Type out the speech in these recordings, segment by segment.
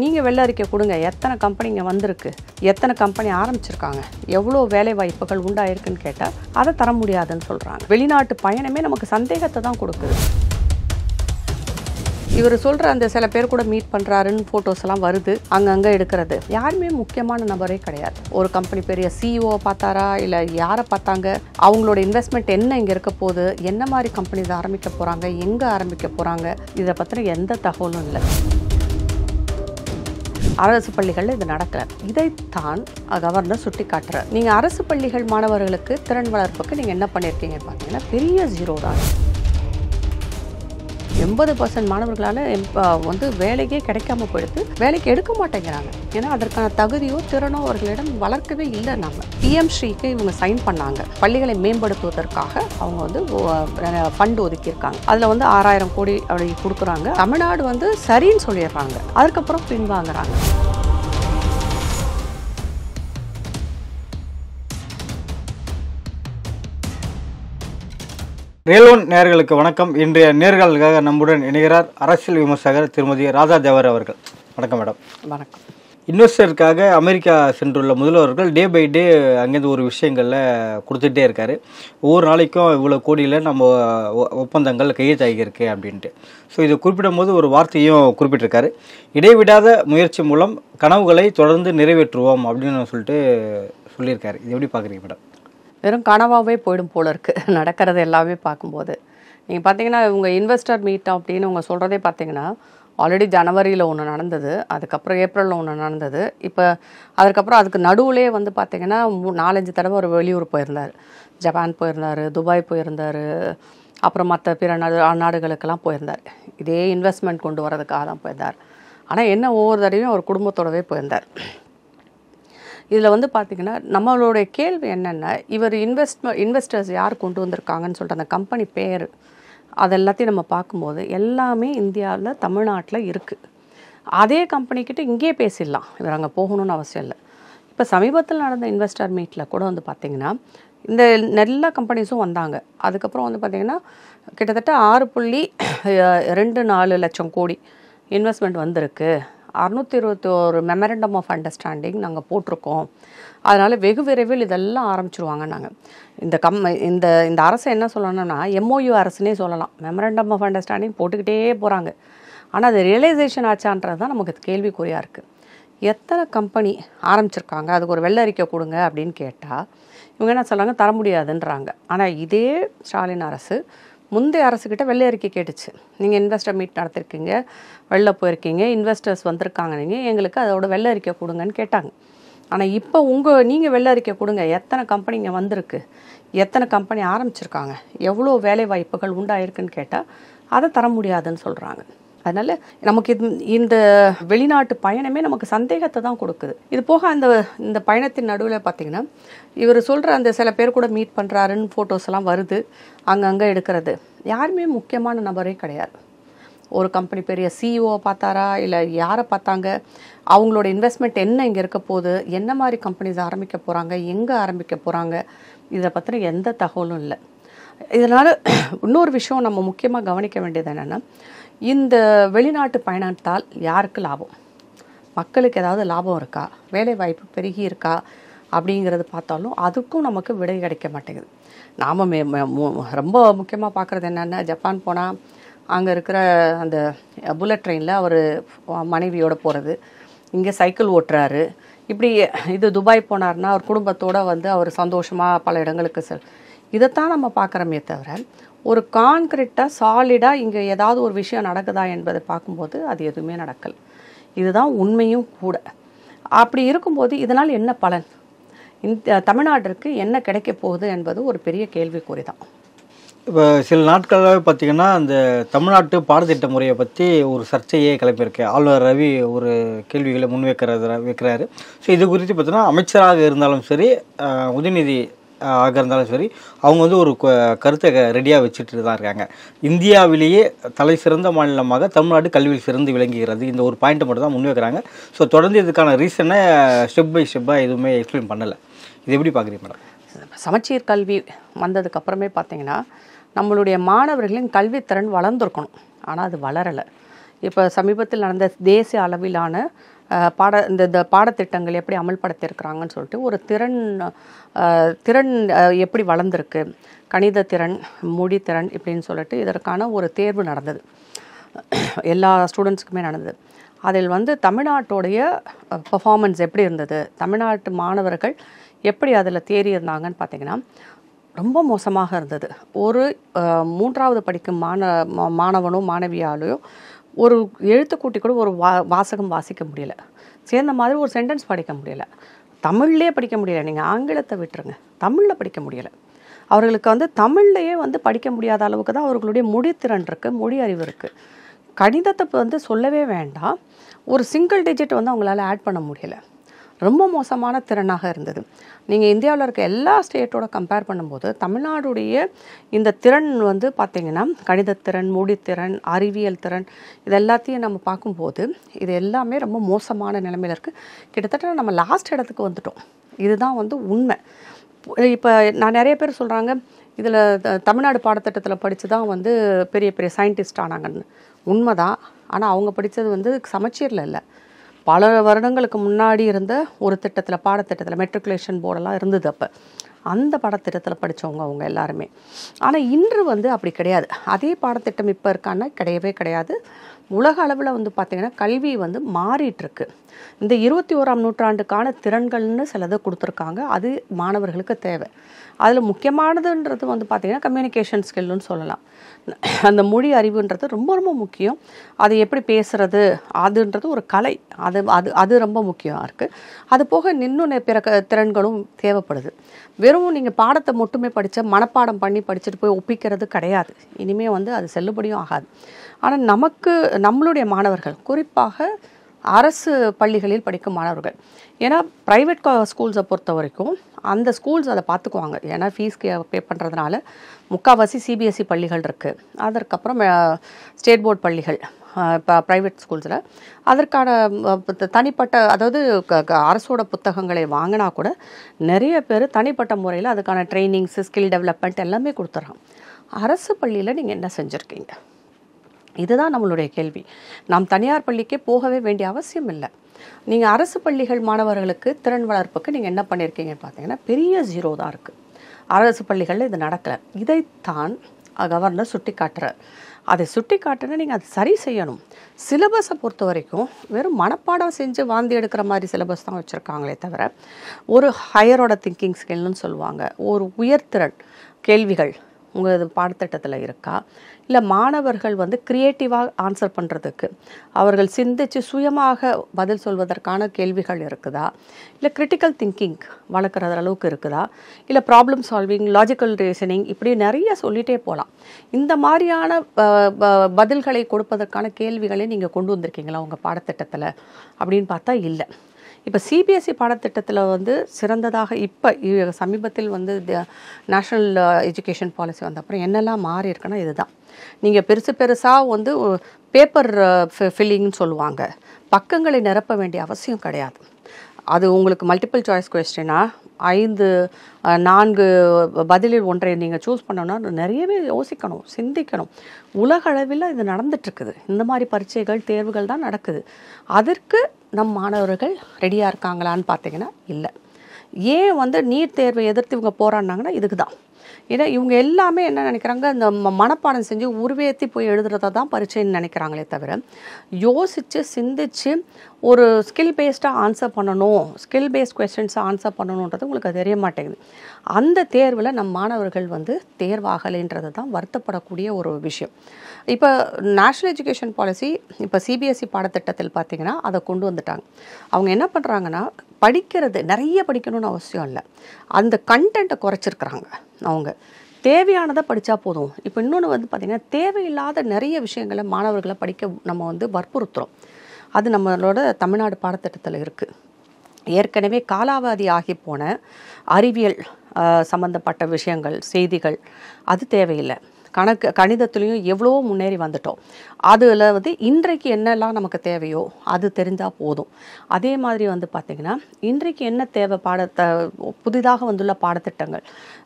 நீங்கள் வெள்ள அறிக்கை கொடுங்க எத்தனை கம்பெனிங்க வந்திருக்கு எத்தனை கம்பெனி ஆரம்பிச்சிருக்காங்க எவ்வளோ வேலை வாய்ப்புகள் உண்டாயிருக்குன்னு கேட்டால் அதை தர முடியாதுன்னு சொல்கிறாங்க வெளிநாட்டு பயணமே நமக்கு சந்தேகத்தை தான் கொடுக்குது இவர் சொல்கிற அந்த சில பேர் கூட மீட் பண்ணுறாருன்னு ஃபோட்டோஸ் எல்லாம் வருது அங்கங்கே எடுக்கிறது யாருமே முக்கியமான நபரே கிடையாது ஒரு கம்பெனி பெரிய சிஇஓ e பார்த்தாரா இல்லை யாரை பார்த்தாங்க அவங்களோட இன்வெஸ்ட்மெண்ட் என்ன இங்கே இருக்க போகுது என்ன மாதிரி கம்பெனிஸ் ஆரம்பிக்க போகிறாங்க எங்கே ஆரம்பிக்க போகிறாங்க இதை பற்றின எந்த தகவலும் இல்லை அரசு பள்ளிகளில் இது நடக்கல இதைத்தான் கவர்னர் சுட்டி காட்டுறார் நீங்கள் அரசு பள்ளிகள் மாணவர்களுக்கு திறன் வளர்ப்புக்கு நீங்கள் என்ன பண்ணியிருக்கீங்கன்னு பார்த்தீங்கன்னா பெரிய ஜீரோ தான் எண்பது பர்சன்ட் மாணவர்களால் வந்து வேலையே கிடைக்காம போயிடுது வேலைக்கு எடுக்க மாட்டேங்கிறாங்க ஏன்னா அதற்கான தகுதியோ திறனோ அவர்களிடம் வளர்க்கவே இல்லை நம்ம பிஎம் ஸ்ரீக்கு இவங்க சைன் பண்ணாங்க பள்ளிகளை மேம்படுத்துவதற்காக அவங்க வந்து ஃபண்ட் ஒதுக்கியிருக்காங்க அதில் வந்து ஆறாயிரம் கோடி அப்படி கொடுக்குறாங்க தமிழ்நாடு வந்து சரின்னு சொல்லிடுறாங்க அதுக்கப்புறம் பின்வாங்குறாங்க ரேலோன் நேர்களுக்கு வணக்கம் இன்றைய நேர்களுக்காக நம்முடன் இணைகிறார் அரசியல் விமர்சகர் திருமதி ராதா தேவர் அவர்கள் வணக்கம் மேடம் வணக்கம் இன்வெஸ்டருக்காக அமெரிக்கா சென்றுள்ள முதல்வர்கள் டே பை டே அங்கேருந்து ஒரு விஷயங்களில் கொடுத்துட்டே இருக்காரு ஒவ்வொரு நாளைக்கும் இவ்வளோ கோடியில் நம்ம ஒப்பந்தங்கள் கையெழுத்தாகியிருக்கு அப்படின்ட்டு ஸோ இதை குறிப்பிடும் போது ஒரு வார்த்தையும் குறிப்பிட்டிருக்காரு இடைவிடாத முயற்சி மூலம் கனவுகளை தொடர்ந்து நிறைவேற்றுவோம் அப்படின்னு சொல்லிட்டு சொல்லியிருக்காரு இது எப்படி பார்க்குறீங்க மேடம் வெறும் கனவாகவே போயிடும் போல இருக்குது நடக்கிறது எல்லாமே பார்க்கும்போது நீங்கள் பார்த்தீங்கன்னா இவங்க இன்வெஸ்டர் மீட் அப்படின்னு உங்கள் சொல்கிறதே பார்த்தீங்கன்னா ஆல்ரெடி ஜனவரியில் ஒன்று நடந்தது அதுக்கப்புறம் ஏப்ரலில் ஒன்று நடந்தது இப்போ அதுக்கப்புறம் அதுக்கு நடுவுலே வந்து பார்த்திங்கன்னா நாலஞ்சு தடவை ஒரு வெளியூர் போயிருந்தார் ஜப்பான் போயிருந்தார் துபாய் போயிருந்தார் அப்புறம் மற்ற பிற நாடு நாடுகளுக்கெல்லாம் போயிருந்தார் இதே இன்வெஸ்ட்மெண்ட் கொண்டு வரதுக்காக தான் போயிருந்தார் ஆனால் என்ன ஒவ்வொரு தடவையும் அவர் குடும்பத்தோடவே போயிருந்தார் இதில் வந்து பார்த்திங்கன்னா நம்மளுடைய கேள்வி என்னென்ன இவர் இன்வெஸ்ட்மெ இன்வெஸ்டர்ஸ் யார் கொண்டு வந்திருக்காங்கன்னு சொல்லிட்டு அந்த கம்பெனி பேர் அதெல்லாத்தையும் நம்ம பார்க்கும்போது எல்லாமே இந்தியாவில் தமிழ்நாட்டில் இருக்குது அதே கம்பெனிக்கிட்ட இங்கேயே பேசிடலாம் இவர் அங்கே போகணும்னு அவசியம் இல்லை இப்போ சமீபத்தில் நடந்த இன்வெஸ்டர் மீட்டில் கூட வந்து பார்த்திங்கன்னா இந்த எல்லா கம்பெனிஸும் வந்தாங்க அதுக்கப்புறம் வந்து பார்த்திங்கன்னா கிட்டத்தட்ட ஆறு புள்ளி ரெண்டு நாலு லட்சம் கோடி இன்வெஸ்ட்மெண்ட் வந்திருக்கு அறுநூத்தி இருபத்தி ஒரு மெமரண்டம் ஆஃப் அண்டர்ஸ்டாண்டிங் நாங்கள் போட்டிருக்கோம் அதனால் வெகு விரைவில் இதெல்லாம் ஆரம்பிச்சிருவாங்க நாங்கள் இந்த கம் இந்த இந்த அரசு என்ன சொல்லணும்னா எம்ஓயு அரசுனே சொல்லலாம் மெமரண்டம் ஆஃப் அண்டர்ஸ்டாண்டிங் போட்டுக்கிட்டே போகிறாங்க ஆனால் அது ரியலைசேஷன் ஆச்சான்றது தான் நமக்கு கேள்விக்குறியாக இருக்குது எத்தனை கம்பெனி ஆரம்பிச்சிருக்காங்க அதுக்கு ஒரு வெள்ளரிக்கை அறிக்கை கொடுங்க அப்படின்னு கேட்டால் இவங்க என்ன சொல்கிறாங்க தர முடியாதுன்றாங்க ஆனால் இதே ஸ்டாலின் அரசு முந்தைய அரசுக்கிட்ட வெள்ளை அறிக்கை கேட்டுச்சு நீங்கள் இன்வெஸ்டர் மீட் நடத்திருக்கீங்க வெளில போயிருக்கீங்க இன்வெஸ்டர்ஸ் வந்திருக்காங்க நீங்கள் எங்களுக்கு அதோட வெள்ளை அறிக்கை கொடுங்கன்னு கேட்டாங்க ஆனால் இப்போ உங்கள் நீங்கள் வெள்ளை அறிக்கை கொடுங்க எத்தனை கம்பெனிங்க வந்திருக்கு எத்தனை கம்பெனி ஆரம்பிச்சிருக்காங்க எவ்வளோ வேலை வாய்ப்புகள் உண்டாயிருக்குன்னு கேட்டால் அதை தர முடியாதுன்னு சொல்கிறாங்க அதனால் நமக்கு இது இந்த வெளிநாட்டு பயணமே நமக்கு சந்தேகத்தை தான் கொடுக்குது இது போக அந்த இந்த பயணத்தின் நடுவில் பார்த்திங்கன்னா இவர் சொல்கிற அந்த சில பேர் கூட மீட் பண்ணுறாருன்னு ஃபோட்டோஸ் எல்லாம் வருது அங்கங்கே எடுக்கிறது யாருமே முக்கியமான நபரே கிடையாது ஒரு கம்பெனி பெரிய சிஇஓ e பார்த்தாரா இல்லை யாரை பார்த்தாங்க அவங்களோட இன்வெஸ்ட்மெண்ட் என்ன இங்கே இருக்க போகுது என்ன மாதிரி கம்பெனிஸ் ஆரம்பிக்க போகிறாங்க எங்கே ஆரம்பிக்க போகிறாங்க இதை பற்றின எந்த தகவலும் இல்லை இதனால் இன்னொரு விஷயம் நம்ம முக்கியமாக கவனிக்க வேண்டியது என்னென்னா இந்த வெளிநாட்டு பயணத்தால் யாருக்கு லாபம் மக்களுக்கு ஏதாவது லாபம் இருக்கா வேலை வாய்ப்பு பெருகி இருக்கா அப்படிங்கிறது பார்த்தாலும் அதுக்கும் நமக்கு விடை கிடைக்க மாட்டேங்குது நாம் மே ரொம்ப முக்கியமாக பார்க்குறது என்னென்னா ஜப்பான் போனால் அங்கே இருக்கிற அந்த புல்லட் ட்ரெயினில் அவர் மனைவியோடு போகிறது இங்கே சைக்கிள் ஓட்டுறாரு இப்படி இது துபாய் போனார்னா அவர் குடும்பத்தோடு வந்து அவர் சந்தோஷமாக பல இடங்களுக்கு செல் இதைத்தான் நம்ம பார்க்குறோமே தவிர ஒரு கான்கிரீட்டாக சாலிடாக இங்கே ஏதாவது ஒரு விஷயம் நடக்குதா என்பதை பார்க்கும்போது அது எதுவுமே நடக்கல் இதுதான் உண்மையும் கூட அப்படி இருக்கும்போது இதனால் என்ன பலன் இந்த தமிழ்நாட்டிற்கு என்ன கிடைக்க போகுது என்பது ஒரு பெரிய கேள்விக்குறி தான் இப்போ சில நாட்களாக பார்த்திங்கன்னா அந்த தமிழ்நாட்டு பாடத்திட்ட முறையை பற்றி ஒரு சர்ச்சையே கிளம்பியிருக்கு ஆளுநர் ரவி ஒரு கேள்விகளை முன்வைக்கிறது வைக்கிறாரு ஸோ இது குறித்து பார்த்தீங்கன்னா அமைச்சராக இருந்தாலும் சரி உதயநிதி ஆக இருந்தாலும் சரி அவங்க வந்து ஒரு கருத்தை ரெடியாக வச்சுட்டு தான் இருக்காங்க இந்தியாவிலேயே தலை சிறந்த மாநிலமாக தமிழ்நாடு கல்வியில் சிறந்து விளங்குகிறது இந்த ஒரு பாயிண்ட்டை மட்டும் தான் முன்வைக்கிறாங்க ஸோ தொடர்ந்து இதுக்கான ரீசனை ஸ்டெப் பை ஸ்டெப்பாக எதுவுமே எக்ஸ்பிளைன் பண்ணலை இது எப்படி பார்க்குறீங்க மேடம் சமச்சீர் கல்வி வந்ததுக்கப்புறமே பார்த்தீங்கன்னா நம்மளுடைய மாணவர்களின் கல்வித்திறன் வளர்ந்துருக்கணும் ஆனால் அது வளரலை இப்போ சமீபத்தில் நடந்த தேசிய அளவிலான பாட இந்த இந்த பாடத்திட்டங்கள் எப்படி அமல்படுத்தியிருக்கிறாங்கன்னு சொல்லிட்டு ஒரு திறன் திறன் எப்படி வளர்ந்துருக்கு கணித திறன் மொழி திறன் இப்படின்னு சொல்லிட்டு இதற்கான ஒரு தேர்வு நடந்தது எல்லா ஸ்டூடெண்ட்ஸுக்குமே நடந்தது அதில் வந்து தமிழ்நாட்டுடைய பர்ஃபார்மன்ஸ் எப்படி இருந்தது தமிழ்நாட்டு மாணவர்கள் எப்படி அதில் தேறி இருந்தாங்கன்னு பார்த்தீங்கன்னா ரொம்ப மோசமாக இருந்தது ஒரு மூன்றாவது படிக்கும் மாண மாணவனோ மாணவியாலேயோ ஒரு எழுத்து கூட்டி கூட ஒரு வா வாசகம் வாசிக்க முடியல சேர்ந்த மாதிரி ஒரு சென்டென்ஸ் படிக்க முடியல தமிழ்லேயே படிக்க முடியல நீங்கள் ஆங்கிலத்தை விட்டுருங்க தமிழில் படிக்க முடியலை அவர்களுக்கு வந்து தமிழ்லையே வந்து படிக்க முடியாத அளவுக்கு தான் அவர்களுடைய மொழித்திறன் இருக்குது மொழி அறிவு இருக்குது கணிதத்தை வந்து சொல்லவே வேண்டாம் ஒரு சிங்கிள் டிஜிட் வந்து அவங்களால ஆட் பண்ண முடியலை ரொம்ப மோசமான திறனாக இருந்தது நீங்கள் இந்தியாவில் இருக்க எல்லா ஸ்டேட்டோட கம்பேர் பண்ணும்போது தமிழ்நாடுடைய இந்த திறன் வந்து பார்த்திங்கன்னா கணிதத்திறன் மொழித்திறன் அறிவியல் திறன் இது எல்லாத்தையும் நம்ம பார்க்கும்போது இது எல்லாமே ரொம்ப மோசமான நிலைமையில் இருக்குது கிட்டத்தட்ட நம்ம லாஸ்ட் இடத்துக்கு வந்துட்டோம் இதுதான் வந்து உண்மை இப்போ நான் நிறைய பேர் சொல்கிறாங்க இதில் தமிழ்நாடு பாடத்திட்டத்தில் படித்து தான் வந்து பெரிய பெரிய சயின்டிஸ்ட் ஆனாங்கன்னு உண்மைதான் ஆனால் அவங்க படித்தது வந்து சமச்சீரில் இல்லை பல வருடங்களுக்கு முன்னாடி இருந்த ஒரு திட்டத்தில் பாடத்திட்டத்தில் மெட்ரிகுலேஷன் போர்டெல்லாம் இருந்தது அப்போ அந்த பாடத்திட்டத்தில் படித்தவங்க அவங்க எல்லாருமே ஆனால் இன்று வந்து அப்படி கிடையாது அதே பாடத்திட்டம் இப்போ இருக்கான்னா கிடையவே கிடையாது உலக அளவில் வந்து பார்த்திங்கன்னா கல்வி வந்து மாறிட்டுருக்கு இந்த இருபத்தி ஓராம் நூற்றாண்டுக்கான திறன்கள்னு சிலதை கொடுத்துருக்காங்க அது மாணவர்களுக்கு தேவை அதில் முக்கியமானதுன்றது வந்து பார்த்திங்கன்னா கம்யூனிகேஷன் ஸ்கில்னு சொல்லலாம் அந்த மொழி அறிவுன்றது ரொம்ப ரொம்ப முக்கியம் அது எப்படி பேசுகிறது அதுன்றது ஒரு கலை அது அது அது ரொம்ப முக்கியமாக இருக்குது அது போக இன்னும் பிற திறன்களும் தேவைப்படுது வெறும் நீங்கள் பாடத்தை மட்டுமே படித்த மனப்பாடம் பண்ணி படிச்சுட்டு போய் ஒப்பிக்கிறது கிடையாது இனிமேல் வந்து அது செல்லுபடியும் ஆகாது ஆனால் நமக்கு நம்மளுடைய மாணவர்கள் குறிப்பாக அரசு பள்ளிகளில் படிக்கும் மாணவர்கள் ஏன்னா ப்ரைவேட் ஸ்கூல்ஸை பொறுத்த வரைக்கும் அந்த ஸ்கூல்ஸ் அதை பார்த்துக்குவாங்க ஏன்னா ஃபீஸ் பே பண்ணுறதுனால முக்கால்வாசி சிபிஎஸ்சி e பள்ளிகள் இருக்குது அதற்கப்புறம் ஸ்டேட் போர்ட் பள்ளிகள் இப்போ ப்ரைவேட் ஸ்கூல்ஸில் அதற்கான தனிப்பட்ட அதாவது அரசோட புத்தகங்களை வாங்கினா கூட நிறைய பேர் தனிப்பட்ட முறையில் அதுக்கான ட்ரைனிங்ஸு ஸ்கில் டெவலப்மெண்ட் எல்லாமே கொடுத்துட்றாங்க அரசு பள்ளியில் நீங்கள் என்ன செஞ்சுருக்கீங்க இதுதான் நம்மளுடைய கேள்வி நாம் தனியார் பள்ளிக்கே போகவே வேண்டிய அவசியம் இல்லை நீங்கள் அரசு பள்ளிகள் மாணவர்களுக்கு திறன் வளர்ப்புக்கு நீங்கள் என்ன பண்ணியிருக்கீங்கன்னு பார்த்தீங்கன்னா பெரிய ஜீரோ தான் இருக்குது அரசு பள்ளிகளில் இது நடக்கலை இதைத்தான் கவர்னர் சுட்டி காட்டுறார் அதை சுட்டி காட்டுனா நீங்கள் அதை சரி செய்யணும் சிலபஸை பொறுத்த வரைக்கும் வெறும் மனப்பாடம் செஞ்சு வாந்தி எடுக்கிற மாதிரி சிலபஸ் தான் வச்சுருக்காங்களே தவிர ஒரு ஹையரோட திங்கிங் ஸ்கில்னு சொல்லுவாங்க ஒரு உயர்திறன் கேள்விகள் உங்கள் பாடத்திட்டத்தில் இருக்கா இல்லை மாணவர்கள் வந்து க்ரியேட்டிவாக ஆன்சர் பண்ணுறதுக்கு அவர்கள் சிந்தித்து சுயமாக பதில் சொல்வதற்கான கேள்விகள் இருக்குதா இல்லை கிரிட்டிக்கல் திங்கிங் வளர்க்குற அளவுக்கு இருக்குதா இல்லை ப்ராப்ளம் சால்விங் லாஜிக்கல் ரீசனிங் இப்படி நிறைய சொல்லிகிட்டே போகலாம் இந்த மாதிரியான பதில்களை கொடுப்பதற்கான கேள்விகளை நீங்கள் கொண்டு வந்திருக்கீங்களா உங்கள் பாடத்திட்டத்தில் அப்படின்னு பார்த்தா இல்லை இப்போ சிபிஎஸ்சி e பாடத்திட்டத்தில் வந்து சிறந்ததாக இப்போ சமீபத்தில் வந்து நேஷ்னல் எஜுகேஷன் பாலிசி வந்த அப்புறம் என்னெல்லாம் மாறி இருக்குன்னா இதுதான் நீங்கள் பெருசு பெருசாக வந்து பேப்பர் ஃபில்லிங்னு சொல்லுவாங்க பக்கங்களை நிரப்ப வேண்டிய அவசியம் கிடையாது அது உங்களுக்கு மல்டிபிள் சாய்ஸ் கொஸ்டினா ஐந்து நான்கு பதிலில் ஒன்றை நீங்கள் சூஸ் பண்ணோன்னா நிறையவே யோசிக்கணும் சிந்திக்கணும் உலகளவில் இது நடந்துட்டுருக்குது இந்த மாதிரி பரீட்சைகள் தேர்வுகள் தான் நடக்குது அதற்கு நம் மாணவர்கள் ரெடியாக இருக்காங்களான்னு பார்த்தீங்கன்னா இல்லை ஏன் வந்து நீட் தேர்வை எதிர்த்து இவங்க போராடினாங்கன்னா இதுக்கு தான் ஏன்னா இவங்க எல்லாமே என்ன நினைக்கிறாங்க இந்த மனப்பாடம் செஞ்சு உருவேற்றி போய் எழுதுறத தான் பரீட்சைன்னு நினைக்கிறாங்களே தவிர யோசித்து சிந்தித்து ஒரு ஸ்கில் பேஸ்டாக ஆன்சர் பண்ணணும் ஸ்கில் பேஸ்ட் கொஸ்டின்ஸை ஆன்சர் பண்ணணுன்றது உங்களுக்கு தெரிய மாட்டேங்குது அந்த தேர்வில் நம் மாணவர்கள் வந்து தேர்வாகலைன்றது தான் வருத்தப்படக்கூடிய ஒரு விஷயம் இப்போ நேஷ்னல் எஜுகேஷன் பாலிசி இப்போ சிபிஎஸ்சி பாடத்திட்டத்தில் பார்த்தீங்கன்னா அதை கொண்டு வந்துட்டாங்க அவங்க என்ன பண்ணுறாங்கன்னா படிக்கிறது நிறைய படிக்கணும்னு அவசியம் இல்லை அந்த கண்டென்ட்டை குறைச்சிருக்கிறாங்க அவங்க தேவையானதை படித்தா போதும் இப்போ இன்னொன்று வந்து பார்த்திங்கன்னா தேவையில்லாத நிறைய விஷயங்களை மாணவர்களை படிக்க நம்ம வந்து வற்புறுத்துகிறோம் அது நம்மளோட தமிழ்நாடு பாடத்திட்டத்தில் இருக்குது ஏற்கனவே காலாவதி ஆகி போன அறிவியல் சம்மந்தப்பட்ட விஷயங்கள் செய்திகள் அது தேவையில்லை கணக்கு கணிதத்துலேயும் எவ்வளோ முன்னேறி வந்துட்டோம் அதில் வந்து இன்றைக்கு என்னெல்லாம் நமக்கு தேவையோ அது தெரிஞ்சால் போதும் அதே மாதிரி வந்து பார்த்திங்கன்னா இன்றைக்கு என்ன தேவை பாடத்தை புதிதாக வந்துள்ள பாடத்திட்டங்கள்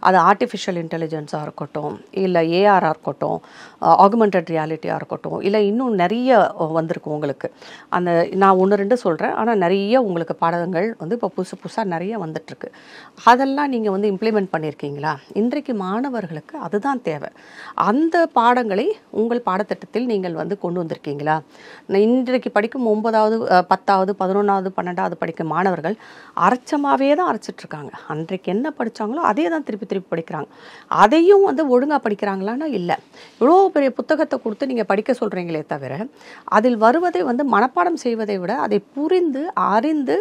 அது ஆர்டிஃபிஷியல் இன்டெலிஜென்ஸாக இருக்கட்டும் இல்லை ஏஆராக இருக்கட்டும் ஆகுமெண்டட் ரியாலிட்டியாக இருக்கட்டும் இல்லை இன்னும் நிறைய வந்திருக்கும் உங்களுக்கு அந்த நான் ஒன்று ரெண்டு சொல்கிறேன் ஆனால் நிறைய உங்களுக்கு பாடங்கள் வந்து இப்போ புதுசு புதுசாக நிறைய வந்துட்டுருக்கு அதெல்லாம் நீங்கள் வந்து இம்ப்ளிமெண்ட் பண்ணியிருக்கீங்களா இன்றைக்கு மாணவர்களுக்கு அதுதான் தேவை அந்த பாடங்களை உங்கள் பாடத்திட்டத்தில் நீங்கள் வந்து கொண்டு வந்திருக்கீங்களா இன்றைக்கு படிக்கும் ஒன்பதாவது பத்தாவது பதினொன்றாவது பன்னெண்டாவது படிக்கும் மாணவர்கள் அரைச்சமாகவே தான் அரைச்சிட்ருக்காங்க அன்றைக்கு என்ன படித்தாங்களோ அதே தான் திருப்பி திருப்பி படிக்கிறாங்க அதையும் வந்து ஒழுங்காக படிக்கிறாங்களான்னா இல்லை இவ்வளோ பெரிய புத்தகத்தை கொடுத்து நீங்கள் படிக்க சொல்கிறீங்களே தவிர அதில் வருவதை வந்து மனப்பாடம் செய்வதை விட அதை புரிந்து அறிந்து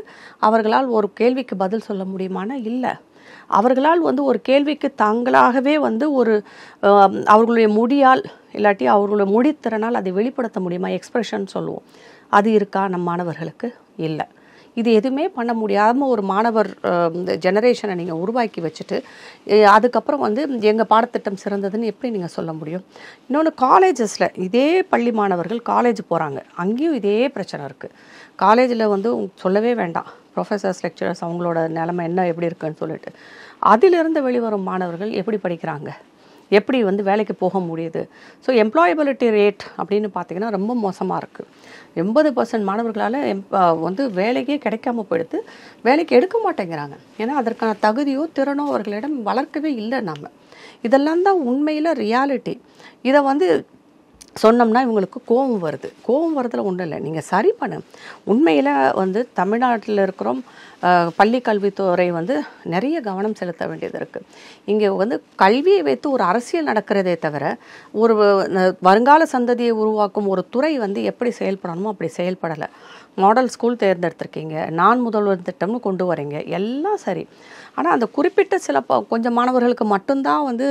அவர்களால் ஒரு கேள்விக்கு பதில் சொல்ல முடியுமானா இல்லை அவர்களால் வந்து ஒரு கேள்விக்கு தாங்களாகவே வந்து ஒரு அவர்களுடைய முடியால் இல்லாட்டி அவர்களுடைய முடித்திறனால் அதை வெளிப்படுத்த முடியுமா எக்ஸ்ப்ரெஷன் சொல்லுவோம் அது இருக்கா நம் மாணவர்களுக்கு இல்லை இது எதுவுமே பண்ண முடியாமல் ஒரு மாணவர் இந்த ஜெனரேஷனை நீங்கள் உருவாக்கி வச்சுட்டு அதுக்கப்புறம் வந்து எங்கள் பாடத்திட்டம் சிறந்ததுன்னு எப்படி நீங்கள் சொல்ல முடியும் இன்னொன்று காலேஜஸில் இதே பள்ளி மாணவர்கள் காலேஜ் போகிறாங்க அங்கேயும் இதே பிரச்சனை இருக்குது காலேஜில் வந்து சொல்லவே வேண்டாம் ப்ரொஃபஸர்ஸ் லெக்சரர்ஸ் அவங்களோட நிலமை என்ன எப்படி இருக்குன்னு சொல்லிட்டு அதிலிருந்து வெளிவரும் மாணவர்கள் எப்படி படிக்கிறாங்க எப்படி வந்து வேலைக்கு போக முடியுது ஸோ எம்ப்ளாயபிலிட்டி ரேட் அப்படின்னு பார்த்திங்கன்னா ரொம்ப மோசமாக இருக்குது எண்பது பர்சன்ட் மாணவர்களால் எம் வந்து வேலைக்கே கிடைக்காம போயிடுத்து வேலைக்கு எடுக்க மாட்டேங்கிறாங்க ஏன்னா அதற்கான தகுதியோ திறனோ அவர்களிடம் வளர்க்கவே இல்லை நம்ம இதெல்லாம் தான் உண்மையில் ரியாலிட்டி இதை வந்து சொன்னோம்னா இவங்களுக்கு கோவம் வருது கோவம் வரதில் ஒன்றும் இல்லை நீங்கள் சரி பண்ண உண்மையில் வந்து தமிழ்நாட்டில் இருக்கிறோம் பள்ளி கல்வித்துறை வந்து நிறைய கவனம் செலுத்த வேண்டியது இருக்குது இங்கே வந்து கல்வியை வைத்து ஒரு அரசியல் நடக்கிறதே தவிர ஒரு வருங்கால சந்ததியை உருவாக்கும் ஒரு துறை வந்து எப்படி செயல்படணுமோ அப்படி செயல்படலை மாடல் ஸ்கூல் தேர்ந்தெடுத்திருக்கீங்க நான் முதல்வர் திட்டம்னு கொண்டு வரீங்க எல்லாம் சரி ஆனால் அந்த குறிப்பிட்ட சில கொஞ்சம் மாணவர்களுக்கு மட்டும்தான் வந்து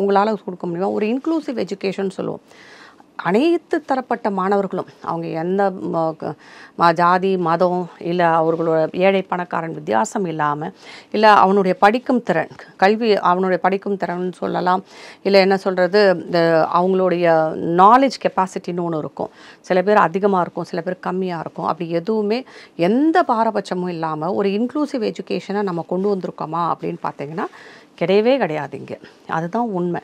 உங்களால் கொடுக்க முடியும் ஒரு இன்க்ளூசிவ் எஜுகேஷன் சொல்லுவோம் அனைத்து தரப்பட்ட மாணவர்களும் அவங்க எந்த ஜாதி மதம் இல்லை அவர்களோட ஏழை பணக்காரன் வித்தியாசம் இல்லாமல் இல்லை அவனுடைய படிக்கும் திறன் கல்வி அவனுடைய படிக்கும் திறன் சொல்லலாம் இல்லை என்ன சொல்கிறது இந்த அவங்களுடைய நாலேஜ் கெப்பாசிட்டின்னு ஒன்று இருக்கும் சில பேர் அதிகமாக இருக்கும் சில பேர் கம்மியாக இருக்கும் அப்படி எதுவுமே எந்த பாரபட்சமும் இல்லாமல் ஒரு இன்க்ளூசிவ் எஜுகேஷனை நம்ம கொண்டு வந்திருக்கோமா அப்படின்னு பார்த்தீங்கன்னா கிடையவே கிடையாது இங்கே அதுதான் உண்மை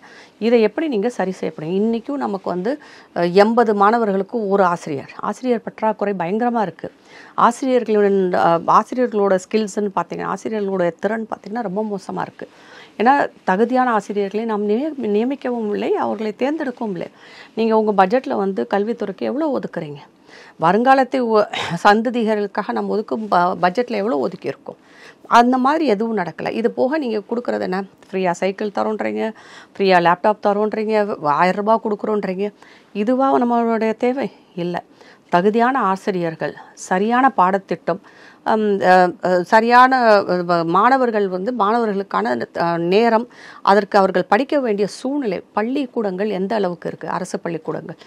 இதை எப்படி நீங்கள் சரி செய்யப்படும் இன்றைக்கும் நமக்கு வந்து எண்பது மாணவர்களுக்கு ஒரு ஆசிரியர் ஆசிரியர் பற்றாக்குறை பயங்கரமாக இருக்குது ஆசிரியர்களின் ஆசிரியர்களோட ஸ்கில்ஸ்ன்னு பார்த்தீங்கன்னா ஆசிரியர்களோட திறன் பார்த்திங்கன்னா ரொம்ப மோசமாக இருக்குது ஏன்னா தகுதியான ஆசிரியர்களை நாம் நியமி நியமிக்கவும் இல்லை அவர்களை தேர்ந்தெடுக்கவும் இல்லை நீங்கள் உங்கள் பட்ஜெட்டில் வந்து கல்வித்துறைக்கு எவ்வளோ ஒதுக்குறீங்க வருங்காலத்தை சந்ததிகளுக்காக நம்ம ஒதுக்கும் ப பட்ஜெட்டில் எவ்வளோ ஒதுக்கியிருக்கோம் அந்த மாதிரி எதுவும் நடக்கலை இது போக நீங்கள் கொடுக்குறது என்ன ஃப்ரீயாக சைக்கிள் தரோன்றீங்க ஃப்ரீயாக லேப்டாப் தரோன்றீங்க ஆயிரரூபா கொடுக்குறோன்றீங்க இதுவாக நம்மளுடைய தேவை இல்லை தகுதியான ஆசிரியர்கள் சரியான பாடத்திட்டம் சரியான மாணவர்கள் வந்து மாணவர்களுக்கான நேரம் அதற்கு அவர்கள் படிக்க வேண்டிய சூழ்நிலை பள்ளிக்கூடங்கள் எந்த அளவுக்கு இருக்குது அரசு பள்ளிக்கூடங்கள்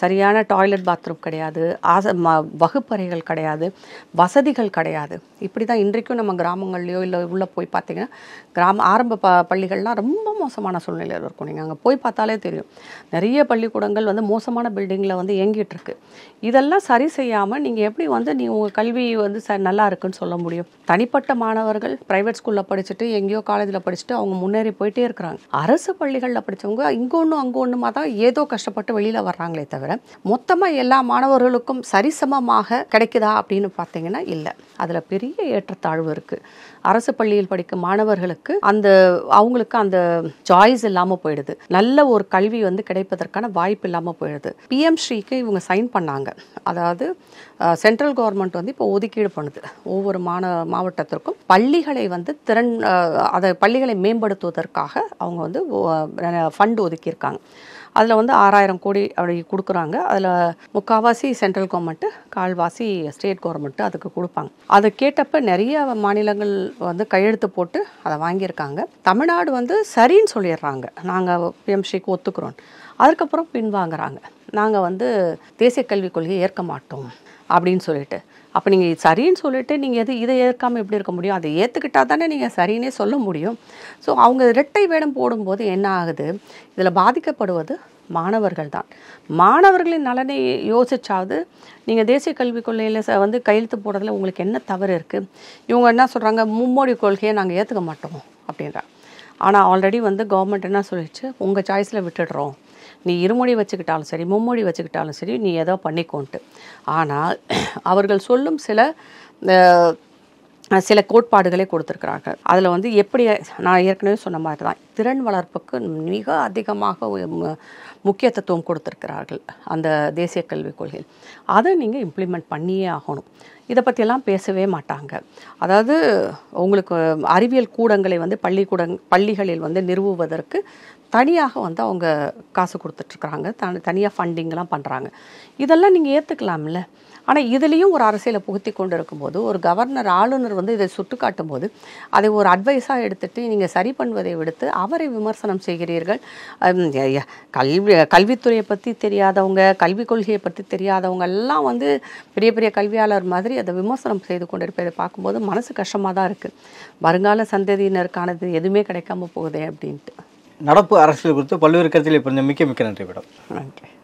சரியான டாய்லெட் பாத்ரூம் கிடையாது ஆச வகுப்பறைகள் கிடையாது வசதிகள் கிடையாது இப்படி தான் இன்றைக்கும் நம்ம கிராமங்கள்லையோ இல்லை உள்ளே போய் பார்த்தீங்கன்னா கிராம ஆரம்ப ப பள்ளிகள்லாம் ரொம்ப மோசமான சூழ்நிலையில் இருக்கும் நீங்கள் அங்கே போய் பார்த்தாலே தெரியும் நிறைய பள்ளிக்கூடங்கள் வந்து மோசமான பில்டிங்கில் வந்து இயங்கிட்டு இருக்கு இதெல்லாம் சரி செய்யாமல் நீங்கள் எப்படி வந்து நீங்கள் உங்கள் கல்வி வந்து ச நல்லா நல்லா இருக்குன்னு சொல்ல முடியும் தனிப்பட்ட மாணவர்கள் ப்ரைவேட் ஸ்கூலில் படிச்சுட்டு எங்கேயோ காலேஜில் படிச்சுட்டு அவங்க முன்னேறி போயிட்டே இருக்கிறாங்க அரசு பள்ளிகளில் படித்தவங்க இங்கே ஒன்றும் அங்கே ஒன்றுமா தான் ஏதோ கஷ்டப்பட்டு வெளியில் வர்றாங்களே தவிர மொத்தமாக எல்லா மாணவர்களுக்கும் சரிசமமாக கிடைக்குதா அப்படின்னு பார்த்தீங்கன்னா இல்லை அதில் பெரிய ஏற்றத்தாழ்வு இருக்குது அரசு பள்ளியில் படிக்கும் மாணவர்களுக்கு அந்த அவங்களுக்கு அந்த சாய்ஸ் இல்லாமல் போயிடுது நல்ல ஒரு கல்வி வந்து கிடைப்பதற்கான வாய்ப்பு இல்லாமல் போயிடுது பிஎம் ஸ்ரீக்கு இவங்க சைன் பண்ணாங்க அதாவது சென்ட்ரல் கவர்மெண்ட் வந்து இப்போ ஒதுக்கீடு பண்ணுது ஒவ்வொரு மாண மாவட்டத்திற்கும் பள்ளிகளை வந்து திறன் அதை பள்ளிகளை மேம்படுத்துவதற்காக அவங்க வந்து ஃபண்ட் ஒதுக்கியிருக்காங்க அதில் வந்து ஆறாயிரம் கோடி அப்படி கொடுக்குறாங்க அதில் முக்கால்வாசி சென்ட்ரல் கவர்மெண்ட்டு கால்வாசி ஸ்டேட் கவர்மெண்ட்டு அதுக்கு கொடுப்பாங்க அது கேட்டப்ப நிறைய மாநிலங்கள் வந்து கையெழுத்து போட்டு அதை வாங்கியிருக்காங்க தமிழ்நாடு வந்து சரின்னு சொல்லிடுறாங்க நாங்கள் பிஎம்சிக்கு ஒத்துக்கிறோம் அதுக்கப்புறம் பின்வாங்குறாங்க நாங்கள் வந்து தேசிய கல்விக் கொள்கையை ஏற்க மாட்டோம் அப்படின்னு சொல்லிட்டு அப்போ நீங்கள் சரின்னு சொல்லிட்டு நீங்கள் எது இதை ஏற்காமல் எப்படி இருக்க முடியும் அதை ஏற்றுக்கிட்டால் தானே நீங்கள் சரின்னே சொல்ல முடியும் ஸோ அவங்க இரட்டை வேடம் போடும்போது என்ன ஆகுது இதில் பாதிக்கப்படுவது மாணவர்கள் தான் மாணவர்களின் நலனை யோசிச்சாவது நீங்கள் தேசிய கல்விக் கொள்கையில் வந்து கையெழுத்து போடுறதுல உங்களுக்கு என்ன தவறு இருக்குது இவங்க என்ன சொல்கிறாங்க மும்மோடி கொள்கையை நாங்கள் ஏற்றுக்க மாட்டோம் அப்படின்றா ஆனால் ஆல்ரெடி வந்து கவர்மெண்ட் என்ன சொல்லிடுச்சு உங்கள் சாய்ஸில் விட்டுடுறோம் நீ இருமொழி வச்சுக்கிட்டாலும் சரி மும்மொழி வச்சுக்கிட்டாலும் சரி நீ ஏதோ பண்ணிக்கோன்ட்டு ஆனால் அவர்கள் சொல்லும் சில சில கோட்பாடுகளை கொடுத்துருக்குறாங்க அதில் வந்து எப்படி நான் ஏற்கனவே சொன்ன மாதிரி தான் திறன் வளர்ப்புக்கு மிக அதிகமாக முக்கியத்துவம் கொடுத்துருக்கிறார்கள் அந்த தேசிய கல்விக் கொள்கையில் அதை நீங்கள் இம்ப்ளிமெண்ட் பண்ணியே ஆகணும் இதை பற்றியெல்லாம் பேசவே மாட்டாங்க அதாவது உங்களுக்கு அறிவியல் கூடங்களை வந்து பள்ளிக்கூட பள்ளிகளில் வந்து நிறுவுவதற்கு தனியாக வந்து அவங்க காசு கொடுத்துட்ருக்குறாங்க தனி தனியாக ஃபண்டிங்லாம் பண்ணுறாங்க இதெல்லாம் நீங்கள் ஏற்றுக்கலாம்ல ஆனால் இதுலேயும் ஒரு அரசியலை புகுத்தி கொண்டு இருக்கும்போது ஒரு கவர்னர் ஆளுநர் வந்து இதை சுட்டுக்காட்டும் போது அதை ஒரு அட்வைஸாக எடுத்துகிட்டு நீங்கள் சரி பண்ணுவதை விடுத்து அவரை விமர்சனம் செய்கிறீர்கள் கல்வி கல்வித்துறையை பற்றி தெரியாதவங்க கல்விக் கொள்கையை பற்றி தெரியாதவங்க எல்லாம் வந்து பெரிய பெரிய கல்வியாளர் மாதிரி அதை விமர்சனம் செய்து கொண்டு இருப்பதை பார்க்கும்போது மனசு கஷ்டமாக தான் இருக்குது வருங்கால சந்ததியினருக்கானது எதுவுமே கிடைக்காம போகுதே அப்படின்ட்டு நடப்பு அரசியல் குறித்து பல்வேறு கருத்துக்களை புரிஞ்ச மிக்க மிக்க நன்றி மேடம் நன்றி